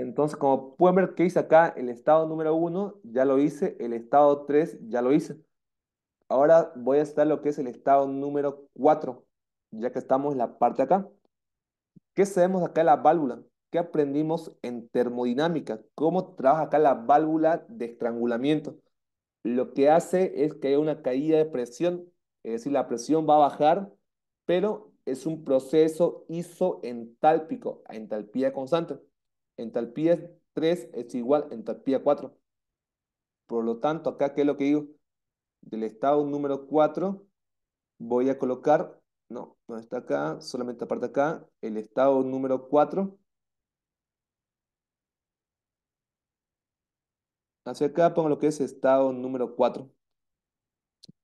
Entonces, como pueden ver que hice acá, el estado número 1 ya lo hice, el estado 3 ya lo hice. Ahora voy a estar lo que es el estado número 4, ya que estamos en la parte acá. ¿Qué sabemos acá de la válvula? ¿Qué aprendimos en termodinámica? ¿Cómo trabaja acá la válvula de estrangulamiento? Lo que hace es que hay una caída de presión, es decir, la presión va a bajar, pero es un proceso isoentálpico, a entalpía constante. Entalpía 3 es igual a entalpía 4. Por lo tanto, acá, ¿qué es lo que digo? Del estado número 4 voy a colocar, no, no está acá, solamente aparte acá, el estado número 4. Hacia acá pongo lo que es estado número 4.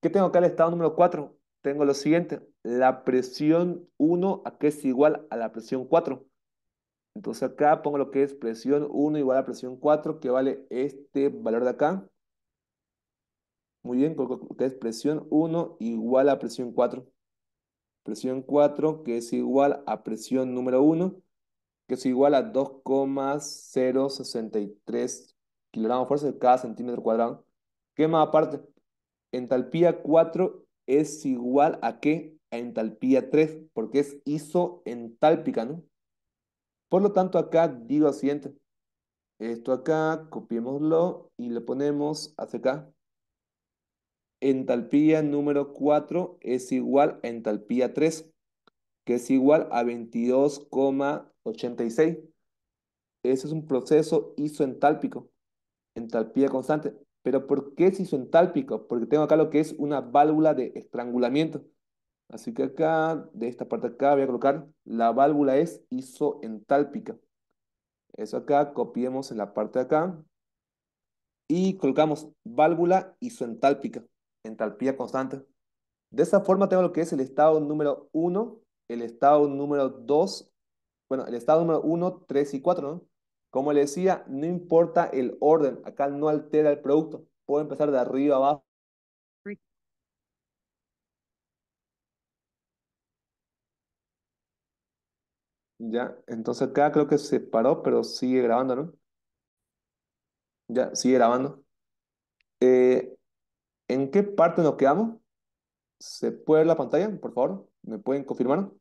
¿Qué tengo acá el estado número 4? Tengo lo siguiente, la presión 1, ¿a es igual a la presión 4? Entonces acá pongo lo que es presión 1 igual a presión 4, que vale este valor de acá. Muy bien, coloco lo que es presión 1 igual a presión 4. Presión 4 que es igual a presión número 1, que es igual a 2,063 kilogramos de fuerza de cada centímetro cuadrado. ¿Qué más aparte? Entalpía 4 es igual a qué? A entalpía 3, porque es isoentálpica, ¿no? Por lo tanto, acá digo lo siguiente. Esto acá, copiémoslo y le ponemos hacia acá. Entalpía número 4 es igual a entalpía 3, que es igual a 22,86. Ese es un proceso isoentálpico, entalpía constante. ¿Pero por qué es isoentálpico? Porque tengo acá lo que es una válvula de estrangulamiento. Así que acá, de esta parte acá, voy a colocar la válvula es isoentálpica. Eso acá, copiemos en la parte de acá. Y colocamos válvula isoentálpica, entalpía constante. De esa forma tengo lo que es el estado número 1, el estado número 2, bueno, el estado número 1, 3 y 4, ¿no? Como les decía, no importa el orden, acá no altera el producto. Puedo empezar de arriba a abajo Ya, entonces acá creo que se paró, pero sigue grabando, ¿no? Ya, sigue grabando. Eh, ¿en qué parte nos quedamos? ¿Se puede ver la pantalla, por favor? ¿Me pueden confirmar?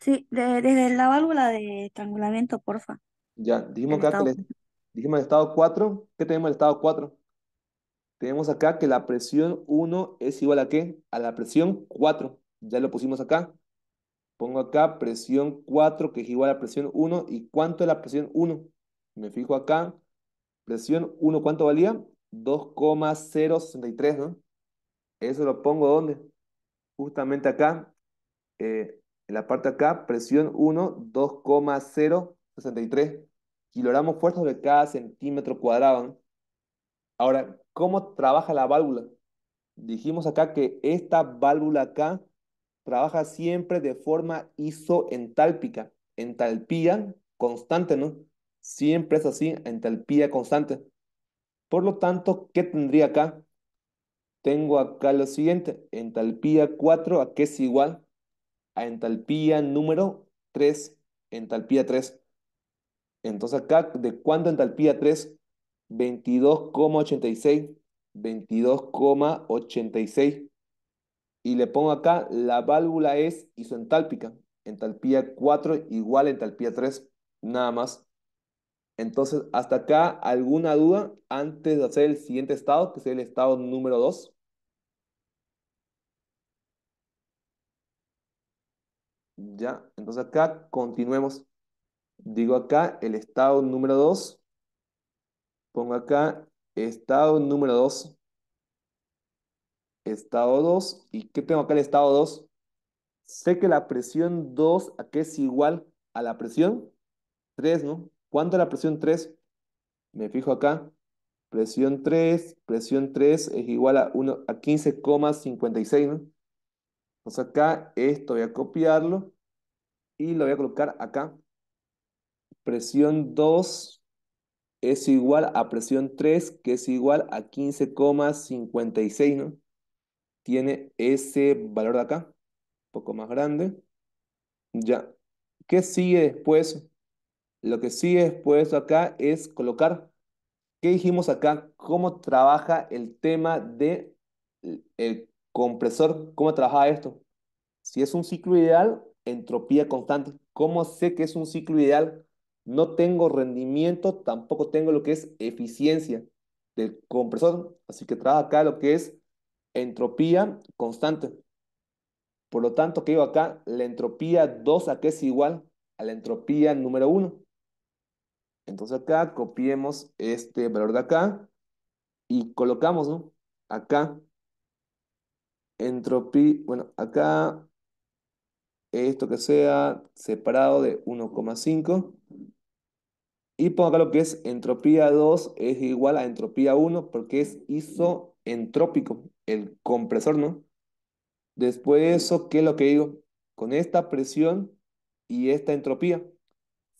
Sí, de- desde la válvula de estrangulamiento, porfa. Ya, dijimos acá que le- dijimos el estado 4. ¿Qué tenemos en el estado 4? Tenemos acá que la presión 1 es igual a qué? A la presión 4. Ya lo pusimos acá. Pongo acá presión 4 que es igual a presión 1. ¿Y cuánto es la presión 1? Me fijo acá. Presión 1, ¿cuánto valía? 2,063, ¿no? Eso lo pongo ¿dónde? Justamente acá. Eh, en la parte acá, presión 1, 2,063 kilogramos fuerzas de cada centímetro cuadrado. Ahora, ¿cómo trabaja la válvula? Dijimos acá que esta válvula acá trabaja siempre de forma isoentálpica, entalpía constante, ¿no? Siempre es así, entalpía constante. Por lo tanto, ¿qué tendría acá? Tengo acá lo siguiente, entalpía 4, ¿a qué es igual? A entalpía número 3, entalpía 3. Entonces acá, ¿de cuánto entalpía 3? 22,86, 22,86 y le pongo acá, la válvula es isoentálpica, entalpía 4 igual a entalpía 3, nada más. Entonces, hasta acá, ¿alguna duda antes de hacer el siguiente estado, que es el estado número 2? Ya, entonces acá continuemos. Digo acá el estado número 2. Pongo acá estado número 2 estado 2. ¿Y qué tengo acá el estado 2? Sé que la presión 2, ¿a es igual a la presión 3, no? ¿Cuánto es la presión 3? Me fijo acá. Presión 3, presión 3 es igual a, 1, a 15,56, ¿no? Entonces acá esto voy a copiarlo y lo voy a colocar acá. Presión 2 es igual a presión 3, que es igual a 15,56, ¿no? tiene ese valor de acá, un poco más grande. Ya. ¿Qué sigue después? Lo que sigue después acá es colocar, ¿qué dijimos acá? ¿Cómo trabaja el tema de el compresor? ¿Cómo trabaja esto? Si es un ciclo ideal, entropía constante. ¿Cómo sé que es un ciclo ideal? No tengo rendimiento, tampoco tengo lo que es eficiencia del compresor. Así que trabaja acá lo que es entropía constante. Por lo tanto, que digo acá? La entropía 2 a es igual a la entropía número 1. Entonces acá copiemos este valor de acá y colocamos, Acá. Entropía, bueno, acá esto que sea separado de 1,5. Y pongo acá lo que es entropía 2 es igual a entropía 1 porque es isoentrópico el compresor, ¿no? Después de eso, ¿qué es lo que digo? Con esta presión y esta entropía.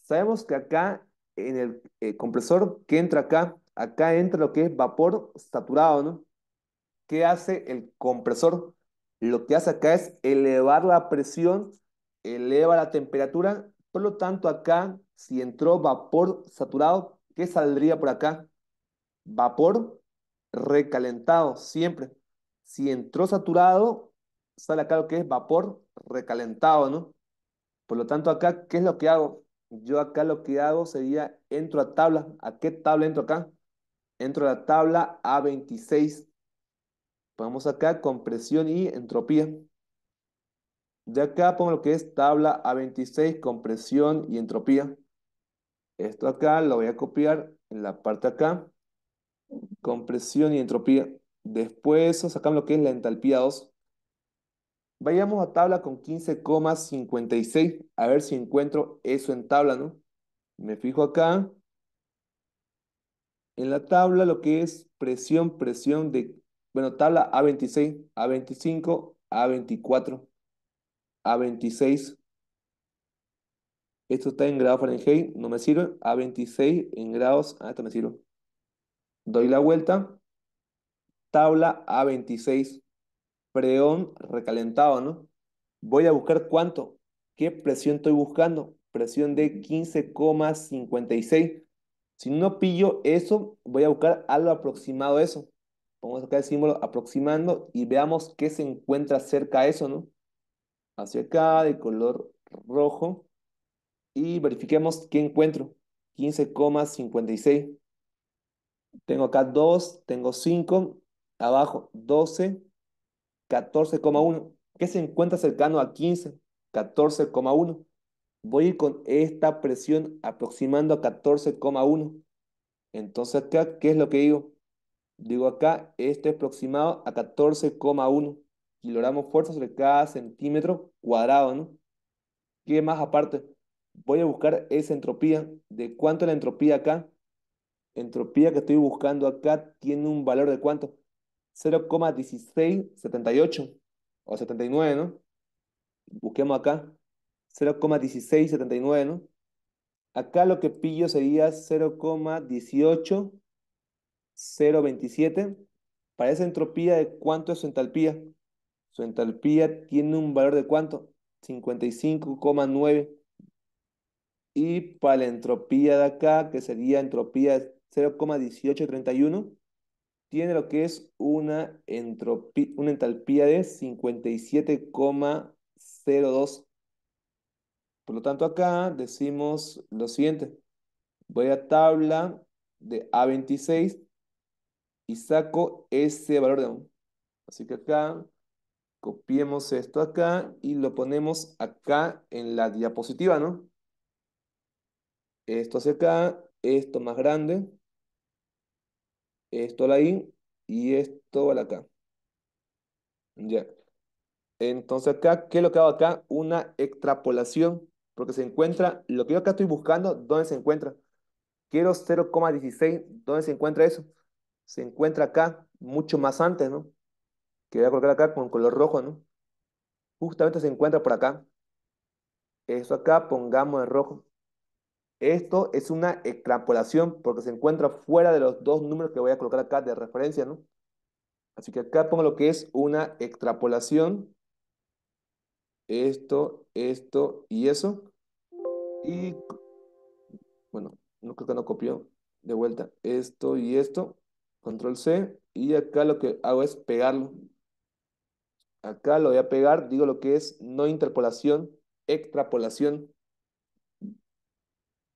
Sabemos que acá, en el, eh, compresor ¿qué entra acá, acá entra lo que es vapor saturado, ¿no? ¿Qué hace el compresor? Lo que hace acá es elevar la presión, eleva la temperatura, por lo tanto acá, si entró vapor saturado, ¿qué saldría por acá? Vapor recalentado, siempre. Si entró saturado, sale acá lo que es vapor recalentado, ¿no? Por lo tanto, acá, ¿qué es lo que hago? Yo acá lo que hago sería, entro a tabla. ¿A qué tabla entro acá? Entro a la tabla A26. Vamos acá, compresión y entropía. De acá pongo lo que es tabla A26, compresión y entropía. Esto acá lo voy a copiar en la parte acá. Compresión y entropía. Después sacamos lo que es la entalpía 2. Vayamos a tabla con 15,56. A ver si encuentro eso en tabla, ¿no? Me fijo acá. En la tabla lo que es presión, presión de... Bueno, tabla A26, A25, A24, A26. Esto está en grados Fahrenheit, no me sirve. A26 en grados, ah, esto me sirve. Doy la vuelta tabla A26, preón recalentado, ¿no? Voy a buscar cuánto, qué presión estoy buscando, presión de 15,56. Si no pillo eso, voy a buscar algo aproximado a eso. Vamos acá el símbolo aproximando y veamos qué se encuentra cerca a eso, ¿no? Hacia acá, de color rojo. Y verifiquemos qué encuentro. 15,56. Tengo acá 2, tengo 5 abajo 12, 14,1. ¿Qué se encuentra cercano a 15? 14,1. Voy a ir con esta presión aproximando a 14,1. Entonces acá, ¿qué es lo que digo? Digo acá, este es aproximado a 14,1 kilogramos fuerza sobre cada centímetro cuadrado, ¿no? ¿Qué más aparte? Voy a buscar esa entropía. ¿De cuánto es la entropía acá? Entropía que estoy buscando acá tiene un valor de cuánto? 0,1678 o 79, ¿no? Busquemos acá. 0,1679, ¿no? Acá lo que pillo sería 0,18027. Para esa entropía, ¿de cuánto es su entalpía? Su entalpía tiene un valor de cuánto? 55,9. Y para la entropía de acá, que sería entropía 0,1831, tiene lo que es una, entropía, una entalpía de 57,02. Por lo tanto, acá decimos lo siguiente. Voy a tabla de A26 y saco ese valor de 1. Así que acá copiemos esto acá y lo ponemos acá en la diapositiva, ¿no? Esto hacia acá, esto más grande, esto a la I y esto a la Ya. Entonces acá, ¿qué es lo que hago acá? Una extrapolación, porque se encuentra, lo que yo acá estoy buscando, ¿dónde se encuentra? Quiero 0,16, ¿dónde se encuentra eso? Se encuentra acá, mucho más antes, ¿no? Que voy a colocar acá con color rojo, ¿no? Justamente se encuentra por acá. Eso acá, pongamos en rojo. Esto es una extrapolación porque se encuentra fuera de los dos números que voy a colocar acá de referencia, ¿no? Así que acá pongo lo que es una extrapolación. Esto, esto y eso. Y, bueno, no creo que no copió. De vuelta, esto y esto. Control C. Y acá lo que hago es pegarlo. Acá lo voy a pegar. Digo lo que es no interpolación, extrapolación.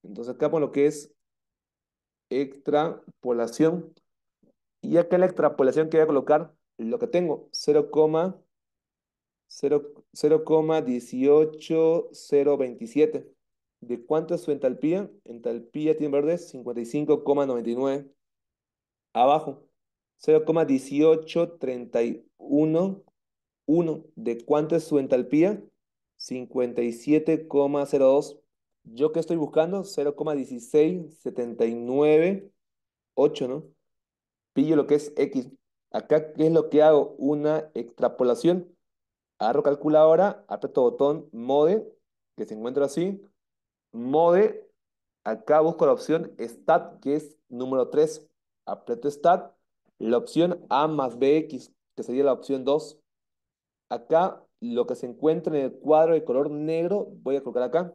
Entonces acá por lo que es extrapolación. Y acá la extrapolación que voy a colocar lo que tengo, 0,18027. ¿De cuánto es su entalpía? Entalpía tiene verde 55,99. Abajo, 0,18311. ¿De cuánto es su entalpía? 57,02. ¿Yo que estoy buscando? 0,16798, ¿no? Pillo lo que es X. Acá, ¿qué es lo que hago? Una extrapolación. Agarro calculadora, aprieto botón mode, que se encuentra así. Mode, acá busco la opción stat, que es número 3. Aprieto stat, la opción A más BX, que sería la opción 2. Acá, lo que se encuentra en el cuadro de color negro, voy a colocar acá.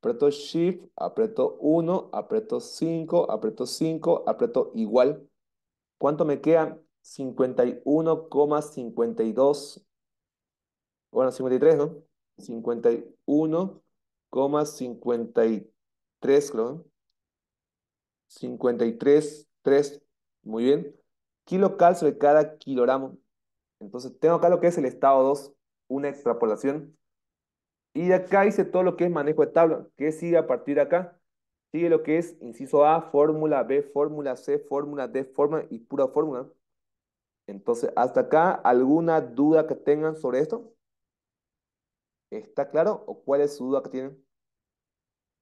Aprieto Shift, aprieto 1, aprieto 5, aprieto 5, aprieto igual. ¿Cuánto me queda? 51,52. Bueno, 53, ¿no? 51,53, creo. 3, Muy bien. Kilo calcio de cada kilogramo. Entonces, tengo acá lo que es el estado 2, una extrapolación y acá hice todo lo que es manejo de tabla. ¿Qué sigue a partir de acá? Sigue lo que es inciso A, fórmula B, fórmula C, fórmula D, fórmula y pura fórmula. Entonces, hasta acá, ¿alguna duda que tengan sobre esto? ¿Está claro? ¿O cuál es su duda que tienen?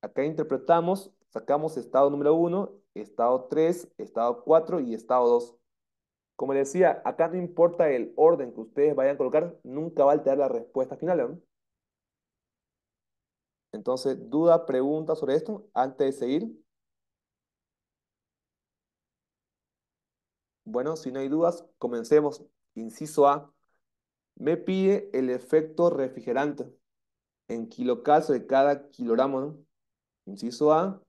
Acá interpretamos, sacamos estado número 1, estado 3, estado 4 y estado 2. Como les decía, acá no importa el orden que ustedes vayan a colocar, nunca va a alterar la respuesta final. ¿no? Entonces, duda, pregunta sobre esto antes de seguir. Bueno, si no hay dudas, comencemos. Inciso A. Me pide el efecto refrigerante en kilocalcio de cada kilogramo. Inciso A,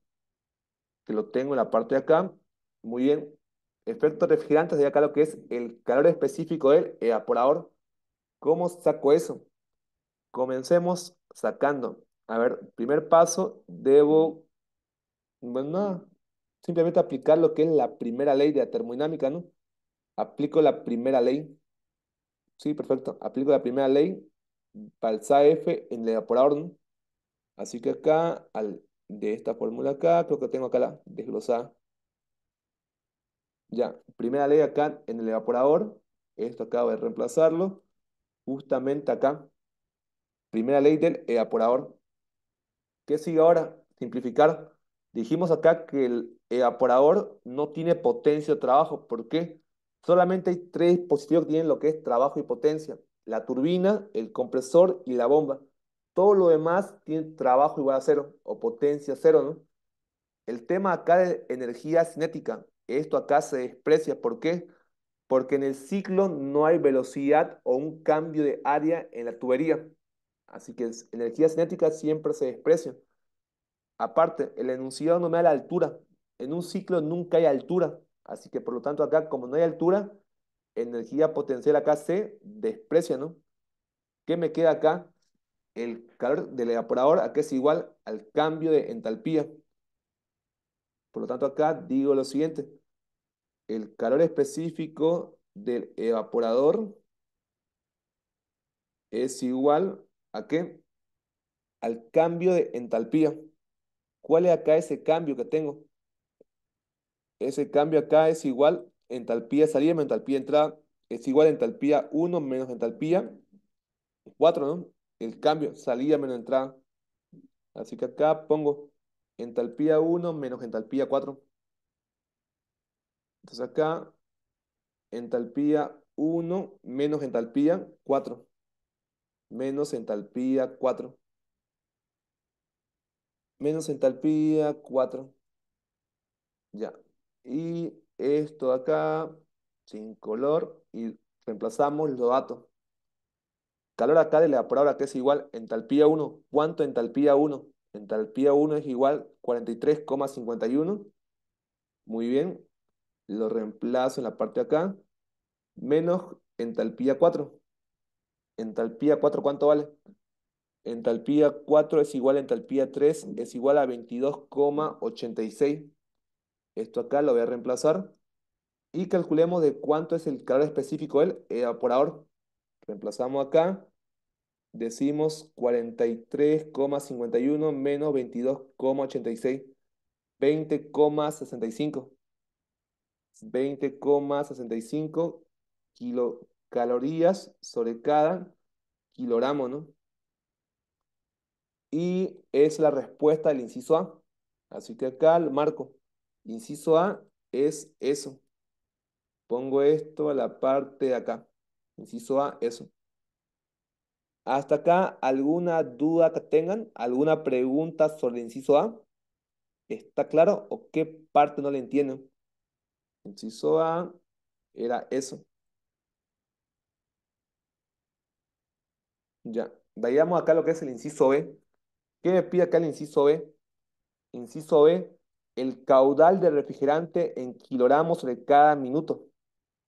que lo tengo en la parte de acá. Muy bien. Efecto refrigerante de acá lo que es el calor específico del evaporador. ¿Cómo saco eso? Comencemos sacando a ver, primer paso, debo, bueno, nada, simplemente aplicar lo que es la primera ley de la termodinámica, ¿no? Aplico la primera ley. Sí, perfecto. Aplico la primera ley para el SAF en el evaporador, ¿no? Así que acá, al, de esta fórmula acá, creo que tengo acá la desglosada. Ya, primera ley acá en el evaporador, esto acabo de reemplazarlo, justamente acá, primera ley del evaporador. ¿Qué sigue ahora? Simplificar. Dijimos acá que el evaporador no tiene potencia o trabajo. ¿Por qué? Solamente hay tres dispositivos que tienen lo que es trabajo y potencia. La turbina, el compresor y la bomba. Todo lo demás tiene trabajo igual a cero o potencia cero, ¿no? El tema acá de energía cinética. Esto acá se desprecia. ¿Por qué? Porque en el ciclo no hay velocidad o un cambio de área en la tubería. Así que energía cinética siempre se desprecia. Aparte, el enunciado no me da la altura. En un ciclo nunca hay altura. Así que por lo tanto acá, como no hay altura, energía potencial acá se desprecia, ¿no? ¿Qué me queda acá? El calor del evaporador acá es igual al cambio de entalpía. Por lo tanto acá digo lo siguiente. El calor específico del evaporador es igual ¿A qué? Al cambio de entalpía. ¿Cuál es acá ese cambio que tengo? Ese cambio acá es igual entalpía salida menos entalpía entrada. Es igual a entalpía 1 menos entalpía 4, ¿no? El cambio salida menos entrada. Así que acá pongo entalpía 1 menos entalpía 4. Entonces acá entalpía 1 menos entalpía 4 menos entalpía 4. Menos entalpía 4. Ya. Y esto de acá, sin color, y reemplazamos los datos. Calor acá de la palabra que es igual entalpía 1. ¿Cuánto entalpía 1? Entalpía 1 es igual 43,51. Muy bien. Lo reemplazo en la parte de acá. Menos entalpía 4. Entalpía 4, ¿cuánto vale? Entalpía 4 es igual a entalpía 3, es igual a 22,86. Esto acá lo voy a reemplazar. Y calculemos de cuánto es el calor específico del evaporador. Reemplazamos acá. Decimos 43,51 menos 22,86. 20,65. 20,65 kilo, calorías sobre cada kilogramo, ¿no? Y es la respuesta del inciso A. Así que acá lo marco. Inciso A es eso. Pongo esto a la parte de acá. Inciso A, eso. Hasta acá, ¿alguna duda que tengan? ¿Alguna pregunta sobre el inciso A? ¿Está claro o qué parte no le entiendo Inciso A era eso. Ya, vayamos acá lo que es el inciso B. ¿Qué me pide acá el inciso B? Inciso B, el caudal de refrigerante en kilogramos de cada minuto.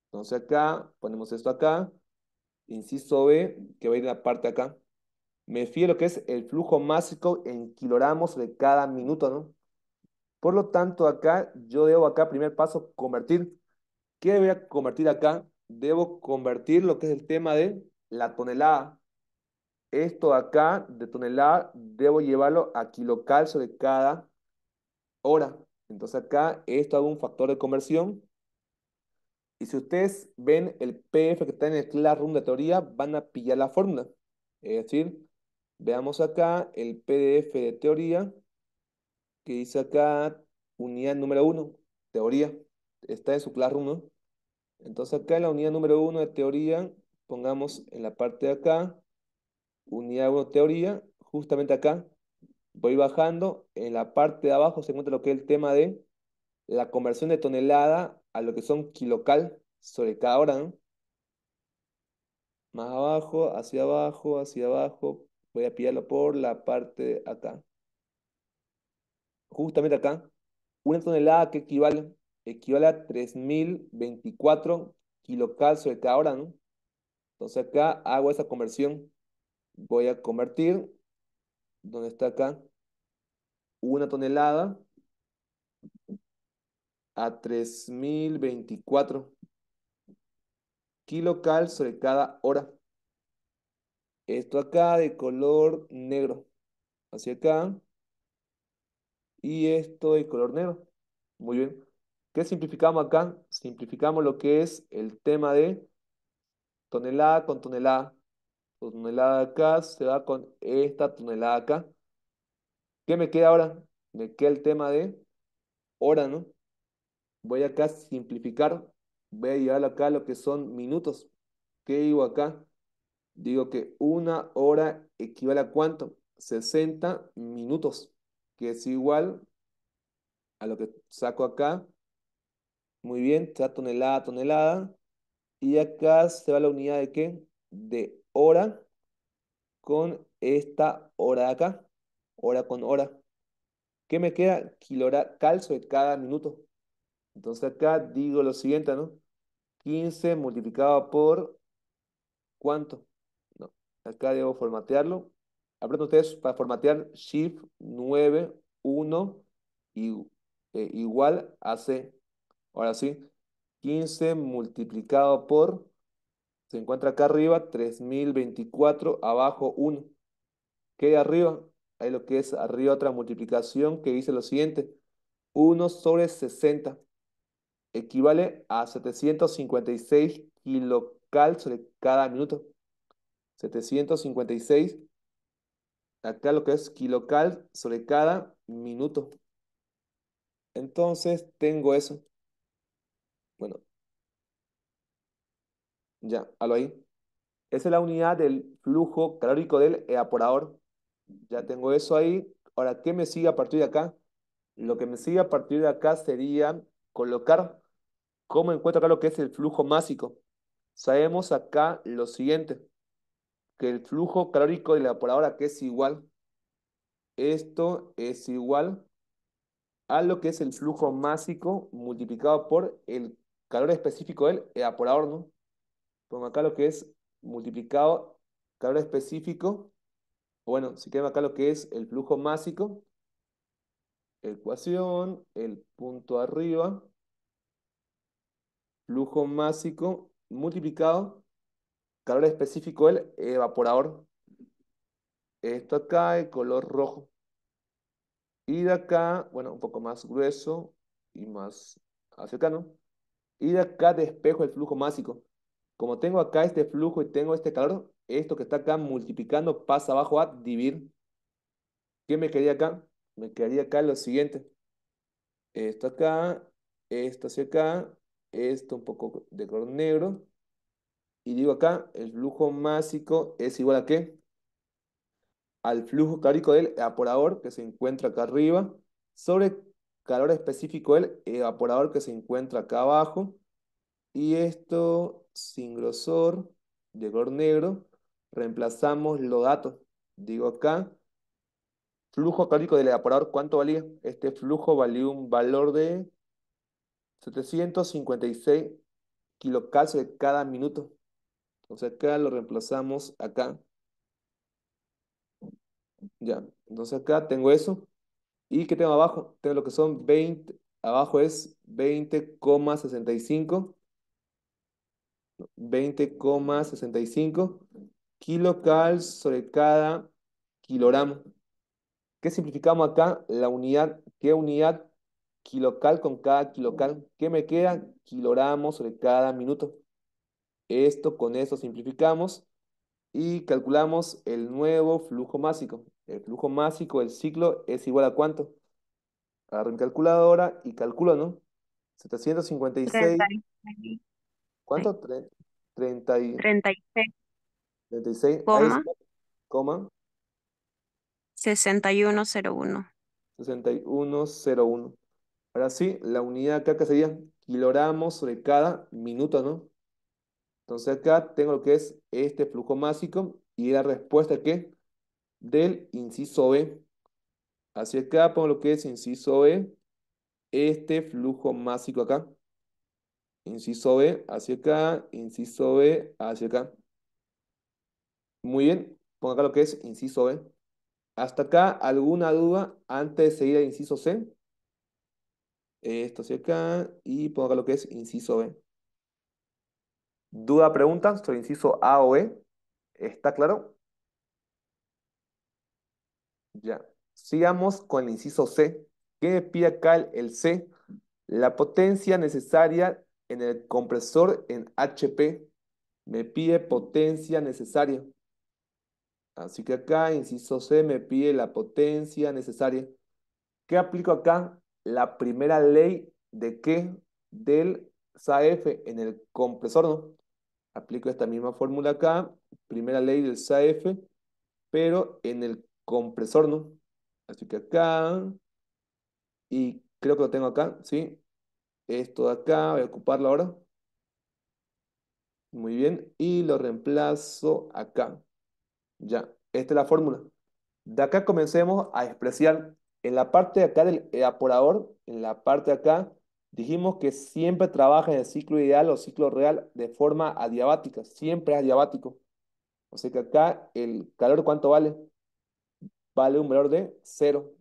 Entonces acá, ponemos esto acá, inciso B, que va a ir la parte acá. Me lo que es el flujo másico en kilogramos de cada minuto, ¿no? Por lo tanto, acá yo debo acá, primer paso, convertir. ¿Qué voy a convertir acá? Debo convertir lo que es el tema de la tonelada esto acá de tonelada debo llevarlo a kilocalcio de cada hora. Entonces acá esto hago un factor de conversión. Y si ustedes ven el pdf que está en el Classroom de teoría, van a pillar la fórmula. Es decir, veamos acá el PDF de teoría, que dice acá unidad número 1, teoría. Está en su Classroom, Entonces acá en la unidad número uno de teoría, pongamos en la parte de acá, unidad 1 teoría, justamente acá, voy bajando, en la parte de abajo se encuentra lo que es el tema de la conversión de tonelada a lo que son kilocal sobre cada hora, Más abajo, hacia abajo, hacia abajo, voy a pillarlo por la parte de acá. Justamente acá, una tonelada que equivale, equivale a 3024 kilocal sobre cada hora, ¿no? Entonces acá hago esa conversión voy a convertir, donde está acá, una tonelada a 3024 kilocal sobre cada hora. Esto acá de color negro, hacia acá. Y esto de color negro. Muy bien. ¿Qué simplificamos acá? Simplificamos lo que es el tema de tonelada con tonelada tonelada acá se va con esta tonelada acá. ¿Qué me queda ahora? Me queda el tema de hora, ¿no? Voy acá a simplificar. Voy a llevar acá lo que son minutos. ¿Qué digo acá? Digo que una hora equivale a cuánto? 60 minutos, que es igual a lo que saco acá. Muy bien, está tonelada, tonelada. Y acá se va la unidad de qué? De hora con esta hora de acá, hora con hora. ¿Qué me queda? hora calcio de cada minuto. Entonces acá digo lo siguiente, ¿no? 15 multiplicado por ¿cuánto? No, acá debo formatearlo. Aprendan ustedes para formatear Shift 9, 1 y, eh, igual a C. Ahora sí, 15 multiplicado por se encuentra acá arriba 3024, abajo 1. ¿Qué hay arriba? Hay lo que es arriba otra multiplicación que dice lo siguiente. 1 sobre 60 equivale a 756 kilocal sobre cada minuto. 756 acá lo que es kilocal sobre cada minuto. Entonces tengo eso. Bueno, ya, halo ahí. Esa es la unidad del flujo calórico del evaporador. Ya tengo eso ahí. Ahora, ¿qué me sigue a partir de acá? Lo que me sigue a partir de acá sería colocar cómo encuentro acá lo que es el flujo másico. Sabemos acá lo siguiente, que el flujo calórico del evaporador acá es igual. Esto es igual a lo que es el flujo másico multiplicado por el calor específico del evaporador, ¿no? Pongo pues acá lo que es multiplicado calor específico. Bueno, si quieren acá lo que es el flujo másico, ecuación, el punto arriba, flujo másico multiplicado, calor específico el evaporador. Esto acá, el color rojo. Y de acá, bueno, un poco más grueso y más cercano Y de acá despejo el flujo másico. Como tengo acá este flujo y tengo este calor, esto que está acá multiplicando pasa abajo a dividir. ¿Qué me quedaría acá? Me quedaría acá lo siguiente. Esto acá, esto hacia acá, esto un poco de color negro. Y digo acá, el flujo másico es igual a qué? Al flujo calórico del evaporador que se encuentra acá arriba sobre calor específico del evaporador que se encuentra acá abajo y esto sin grosor, de color negro, reemplazamos los datos. Digo acá, flujo calórico del evaporador, ¿cuánto valía? Este flujo valió un valor de 756 kilocalcio de cada minuto. Entonces acá lo reemplazamos acá. Ya, entonces acá tengo eso. ¿Y qué tengo abajo? Tengo lo que son 20, abajo es 20,65 20,65 kilocal sobre cada kilogramo. ¿Qué simplificamos acá? La unidad. ¿Qué unidad? Kilocal con cada kilocal. ¿Qué me queda? Kilogramos sobre cada minuto. Esto con eso simplificamos y calculamos el nuevo flujo másico. El flujo másico del ciclo es igual a cuánto? Agarro mi calculadora y calculo, ¿no? 756. ¿Cuánto? Tre treinta y... 36. 36. Coma. uno 6101. 6101. Ahora sí, la unidad acá que sería kilogramos sobre cada minuto, ¿no? Entonces acá tengo lo que es este flujo másico y la respuesta que del inciso B. Así acá pongo lo que es inciso B, este flujo másico acá inciso B hacia acá, inciso B hacia acá. Muy bien, ponga acá lo que es inciso B. ¿Hasta acá alguna duda antes de seguir al inciso C? Esto hacia acá y ponga acá lo que es inciso B. ¿Duda, pregunta sobre inciso A o B? ¿Está claro? Ya. Sigamos con el inciso C. ¿Qué pide acá el C? La potencia necesaria en el compresor en HP me pide potencia necesaria. Así que acá, inciso C, me pide la potencia necesaria. ¿Qué aplico acá? La primera ley de qué? Del SAF en el compresor, ¿no? Aplico esta misma fórmula acá, primera ley del SAF, pero en el compresor, ¿no? Así que acá, y creo que lo tengo acá, ¿sí? esto de acá, voy a ocuparlo ahora. Muy bien, y lo reemplazo acá. Ya, esta es la fórmula. De acá comencemos a despreciar. En la parte de acá del evaporador, en la parte de acá, dijimos que siempre trabaja en el ciclo ideal o ciclo real de forma adiabática. Siempre adiabático. O sea que acá el calor, ¿cuánto vale? Vale un valor de cero.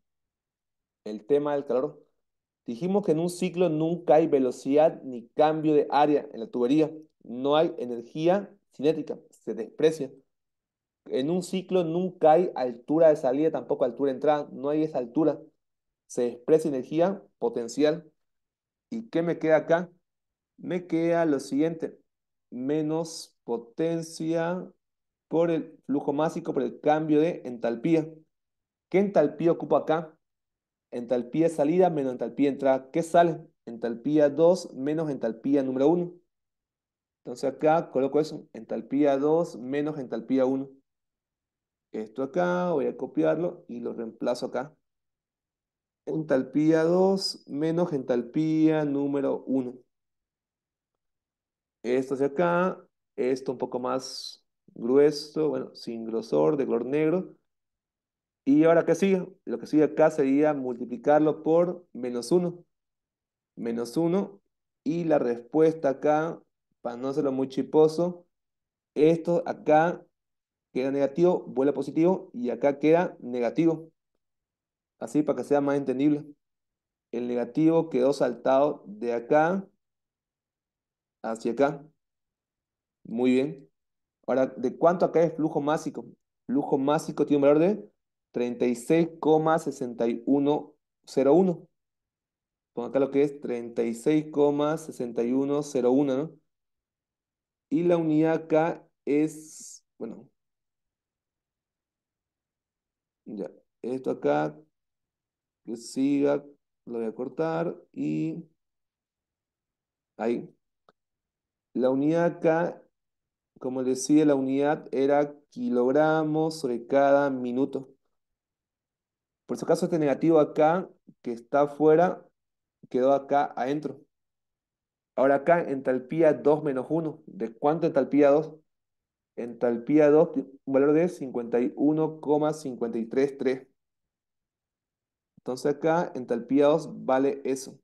El tema del calor Dijimos que en un ciclo nunca hay velocidad ni cambio de área en la tubería. No hay energía cinética, se desprecia. En un ciclo nunca hay altura de salida, tampoco altura de entrada, no hay esa altura. Se desprecia energía potencial. ¿Y qué me queda acá? Me queda lo siguiente, menos potencia por el flujo másico, por el cambio de entalpía. ¿Qué entalpía ocupa acá? entalpía salida menos entalpía entrada. ¿Qué sale? Entalpía 2 menos entalpía número 1. Entonces acá coloco eso, entalpía 2 menos entalpía 1. Esto acá, voy a copiarlo y lo reemplazo acá. Entalpía 2 menos entalpía número 1. Esto hacia acá, esto un poco más grueso, bueno, sin grosor, de color negro. Y ahora, ¿qué sigue? Lo que sigue acá sería multiplicarlo por menos 1. Menos 1. Y la respuesta acá, para no hacerlo muy chiposo, esto acá queda negativo, vuelve positivo y acá queda negativo. Así para que sea más entendible. El negativo quedó saltado de acá hacia acá. Muy bien. Ahora, ¿de cuánto acá es flujo másico? Flujo másico tiene un valor de 36,6101. Pon acá lo que es 36,6101, ¿no? Y la unidad acá es, bueno, ya, esto acá, que siga, lo voy a cortar y ahí. La unidad acá, como les decía, la unidad era kilogramos sobre cada minuto. Por si acaso este negativo acá, que está afuera, quedó acá adentro. Ahora acá, entalpía 2 menos 1. ¿De cuánto entalpía 2? Entalpía 2, un valor de 51,533. Entonces acá, entalpía 2 vale eso.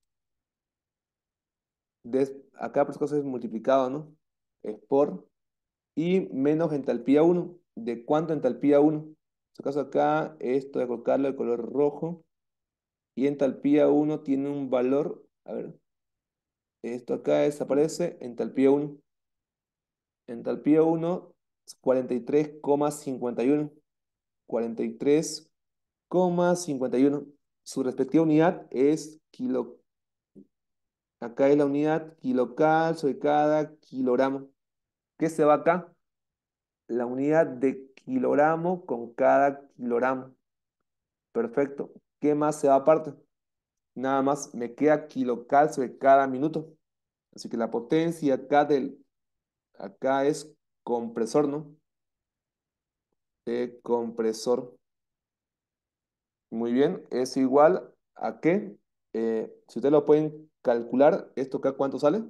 acá por su caso, es multiplicado, ¿no? Es por. Y menos entalpía 1. ¿De cuánto entalpía 1? En su caso acá, esto de colocarlo de color rojo. Y entalpía 1 tiene un valor, a ver, esto acá desaparece, entalpía 1. Entalpía 1, 43,51. 43,51. Su respectiva unidad es kilo. Acá es la unidad kilocal sobre cada kilogramo. ¿Qué se va acá? La unidad de kilogramo con cada kilogramo. Perfecto. ¿Qué más se va aparte? Nada más me queda kilocalcio de cada minuto. Así que la potencia acá del acá es compresor, ¿no? E compresor. Muy bien, es igual a qué? Eh, si ustedes lo pueden calcular, ¿esto acá cuánto sale?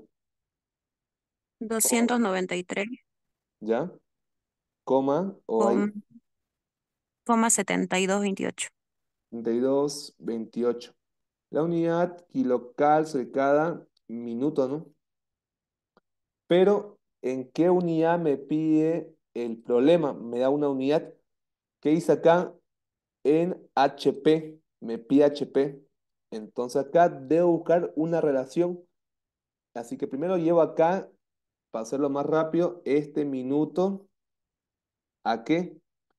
293. ¿Ya? coma, o hay coma 7228. dos, 28. La unidad kilocal de cada minuto, ¿no? Pero, ¿en qué unidad me pide el problema? Me da una unidad. ¿Qué hice acá? En HP. Me pide HP. Entonces acá debo buscar una relación. Así que primero llevo acá, para hacerlo más rápido, este minuto ¿A qué?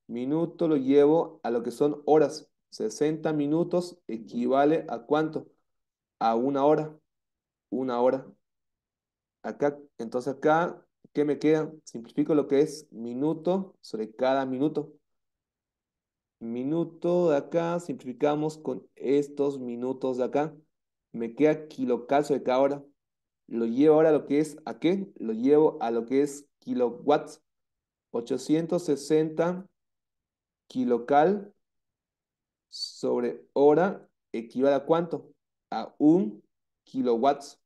Minuto lo llevo a lo que son horas. 60 minutos equivale a cuánto? A una hora. Una hora. Acá, entonces acá, ¿qué me queda? Simplifico lo que es minuto sobre cada minuto. Minuto de acá, simplificamos con estos minutos de acá. Me queda kilocalcio de cada hora. Lo llevo ahora a lo que es, ¿a qué? Lo llevo a lo que es kilowatts 860 kilocal sobre hora equivale a cuánto? A un kilowatts.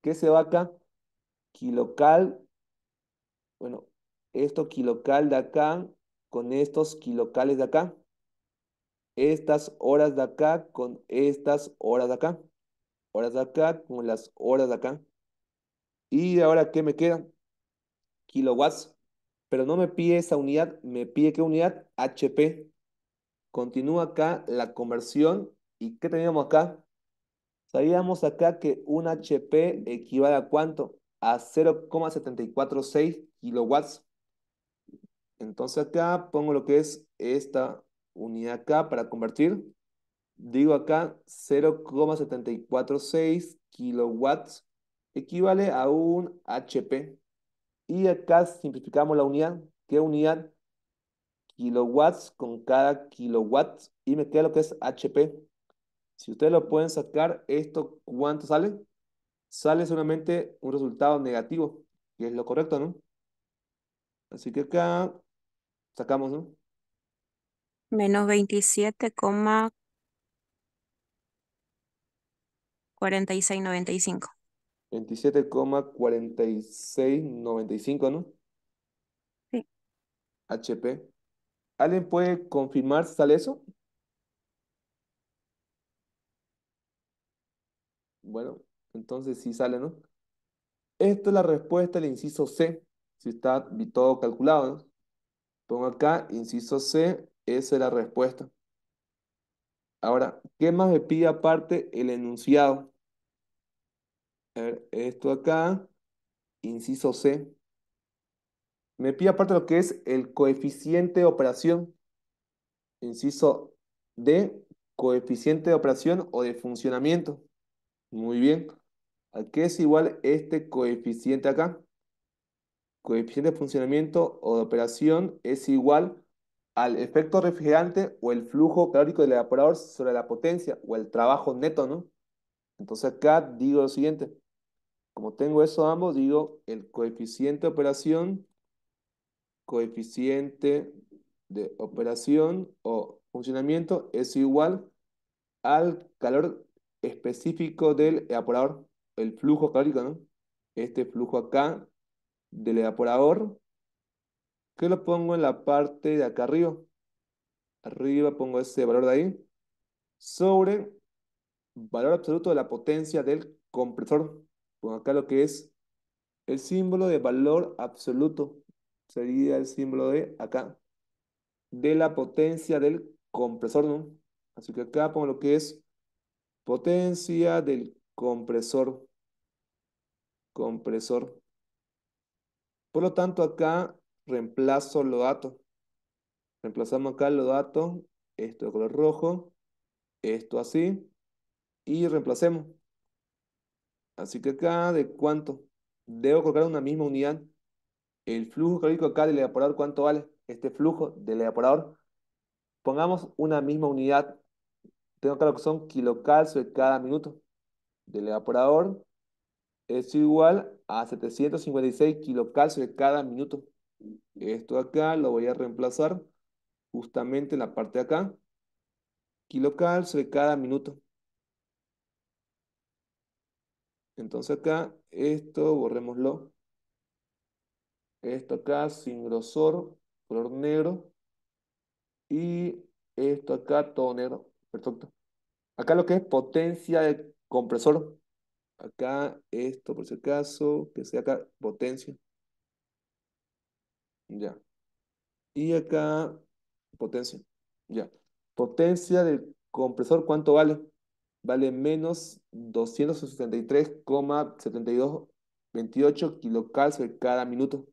¿Qué se va acá? Kilocal. Bueno, esto kilocal de acá con estos kilocales de acá. Estas horas de acá con estas horas de acá. Horas de acá con las horas de acá. Y ahora, ¿qué me queda? Kilowatts pero no me pide esa unidad, me pide qué unidad? HP. Continúa acá la conversión. ¿Y qué teníamos acá? Sabíamos acá que un HP equivale a cuánto? A 0,746 kilowatts. Entonces acá pongo lo que es esta unidad acá para convertir. Digo acá 0,746 kilowatts equivale a un HP. Y acá simplificamos la unidad. ¿Qué unidad? Kilowatts con cada kilowatt. Y me queda lo que es HP. Si ustedes lo pueden sacar, ¿esto cuánto sale? Sale solamente un resultado negativo, que es lo correcto, ¿no? Así que acá sacamos, ¿no? Menos 27,4695. 27,4695, ¿no? Sí. HP. ¿Alguien puede confirmar, si sale eso? Bueno, entonces sí sale, ¿no? Esto es la respuesta del inciso C, si está todo calculado, ¿no? Pongo acá, inciso C, esa es la respuesta. Ahora, ¿qué más me pide aparte el enunciado? esto acá, inciso C. Me pide aparte lo que es el coeficiente de operación. Inciso D, coeficiente de operación o de funcionamiento. Muy bien. ¿A qué es igual este coeficiente acá? Coeficiente de funcionamiento o de operación es igual al efecto refrigerante o el flujo calórico del evaporador sobre la potencia o el trabajo neto, ¿no? Entonces acá digo lo siguiente. Como tengo eso ambos, digo el coeficiente de operación, coeficiente de operación o funcionamiento es igual al calor específico del evaporador, el flujo calórico, ¿no? Este flujo acá del evaporador, que lo pongo en la parte de acá arriba. Arriba pongo ese valor de ahí, sobre valor absoluto de la potencia del compresor. Pongo acá lo que es el símbolo de valor absoluto. Sería el símbolo de acá. De la potencia del compresor, ¿no? Así que acá pongo lo que es potencia del compresor. Compresor. Por lo tanto, acá reemplazo los datos. Reemplazamos acá los datos. Esto de color rojo. Esto así. Y reemplacemos. Así que acá, ¿de cuánto? Debo colocar una misma unidad. El flujo calórico acá del evaporador, ¿cuánto vale? Este flujo del evaporador. Pongamos una misma unidad. Tengo claro que son kilocalcio de cada minuto del evaporador. Es igual a 756 kilocalcio de cada minuto. Esto acá lo voy a reemplazar justamente en la parte de acá. Kilocalcio de cada minuto. Entonces acá, esto, borrémoslo. Esto acá, sin grosor, color negro. Y esto acá, todo negro. Perfecto. Acá lo que es potencia de compresor. Acá, esto por si acaso, que sea acá, potencia. Ya. Y acá, potencia. Ya. Potencia del compresor, ¿cuánto vale? vale menos 263,7228 kilocalcio por cada minuto.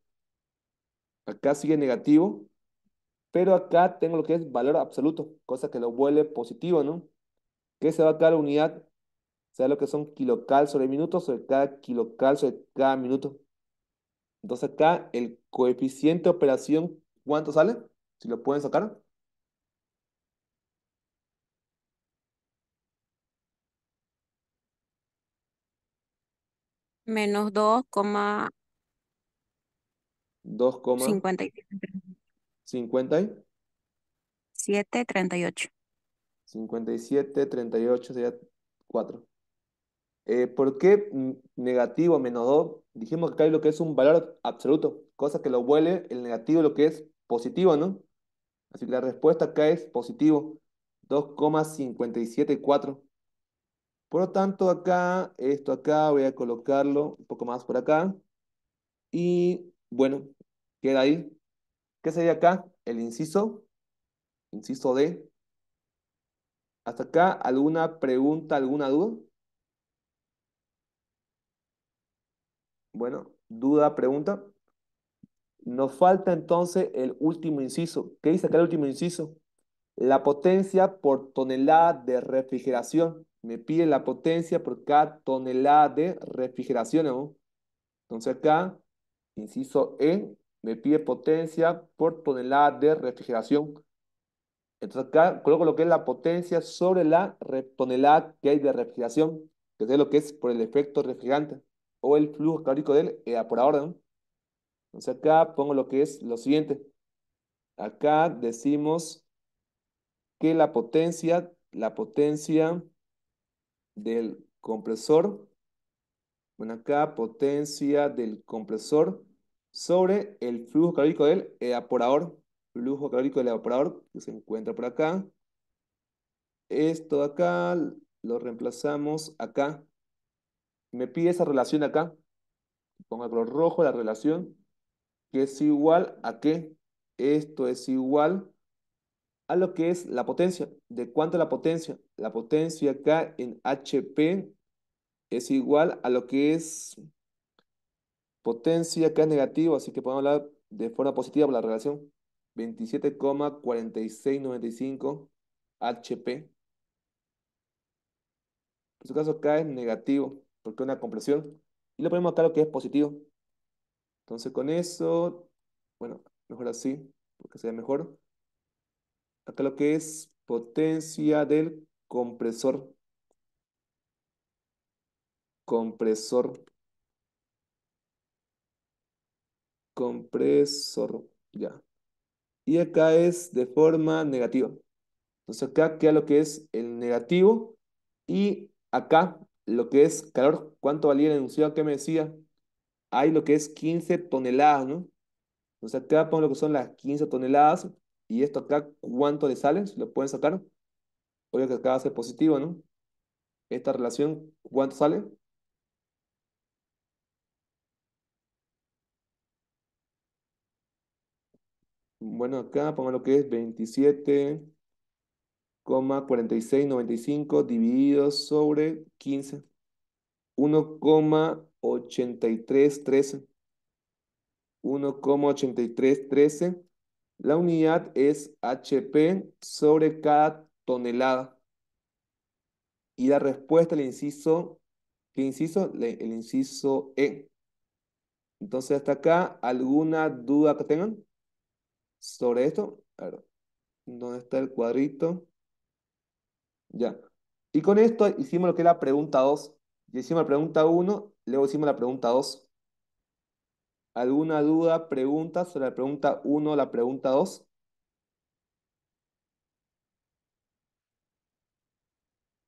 Acá sigue negativo, pero acá tengo lo que es valor absoluto, cosa que lo vuelve positivo, ¿no? Que se va a cada unidad, sea, lo que son kilocal sobre minutos sobre cada kilocal sobre cada minuto. Entonces acá el coeficiente de operación, ¿cuánto sale? Si lo pueden sacar. menos 2, 2,50 7, 38. 57, 38 sería 4. Eh, ¿Por qué negativo menos 2? Dijimos que acá hay lo que es un valor absoluto, cosa que lo vuelve el negativo lo que es positivo, ¿no? Así que la respuesta acá es positivo, 2,574. Por lo tanto, acá, esto acá, voy a colocarlo un poco más por acá. Y bueno, queda ahí. ¿Qué sería acá? El inciso, inciso D. ¿Hasta acá alguna pregunta, alguna duda? Bueno, duda, pregunta. Nos falta entonces el último inciso. ¿Qué dice acá el último inciso? La potencia por tonelada de refrigeración me pide la potencia por cada tonelada de refrigeración. Entonces acá, inciso E, me pide potencia por tonelada de refrigeración. Entonces acá coloco lo que es la potencia sobre la tonelada que hay de refrigeración, que es lo que es por el efecto refrigerante o el flujo calórico del evaporador. ¿no? Entonces acá pongo lo que es lo siguiente. Acá decimos que la potencia, la potencia del compresor, bueno acá, potencia del compresor sobre el flujo calórico del evaporador, flujo calórico del evaporador que se encuentra por acá. Esto de acá lo reemplazamos acá. Me pide esa relación acá. Pongo el color rojo la relación, que es igual a qué. Esto es igual a lo que es la potencia. ¿De cuánto la potencia? La potencia acá en HP es igual a lo que es potencia acá negativo, así que podemos hablar de forma positiva por la relación. 27,4695 HP. En su caso acá es negativo, porque es una compresión. Y lo ponemos acá lo que es positivo. Entonces con eso, bueno, mejor así, porque sea mejor acá lo que es potencia del compresor. Compresor. Compresor, ya. Y acá es de forma negativa. Entonces acá queda lo que es el negativo y acá lo que es calor, ¿cuánto valía el enunciado que me decía? Hay lo que es 15 toneladas, ¿no? Entonces acá pongo lo que son las 15 toneladas ¿Y esto acá cuánto le sale? ¿Lo pueden sacar? Obvio que acá va a ser positivo, ¿no? Esta relación, ¿cuánto sale? Bueno, acá pongo lo que es 27,4695 dividido sobre 15. 1,8313. 1,8313 la unidad es HP sobre cada tonelada. Y la respuesta el inciso, ¿qué inciso? el inciso E. Entonces, hasta acá, ¿alguna duda que tengan sobre esto? A ver, ¿dónde está el cuadrito? Ya. Y con esto hicimos lo que era la pregunta 2. Y hicimos la pregunta 1, luego hicimos la pregunta 2. ¿Alguna duda, pregunta sobre la pregunta 1 o la pregunta 2?